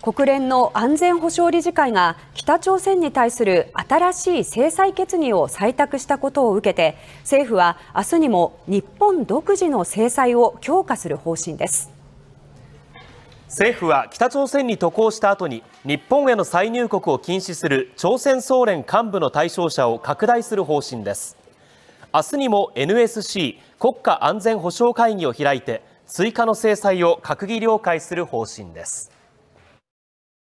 国連の安全保障理事会が北朝鮮に対する新しい制裁決議を採択したことを受けて政府は明日にも日本独自の制裁を強化する方針です政府は北朝鮮に渡航した後に日本への再入国を禁止する朝鮮総連幹部の対象者を拡大する方針です明日にも NSC 国家安全保障会議を開いて追加の制裁を閣議了解する方針です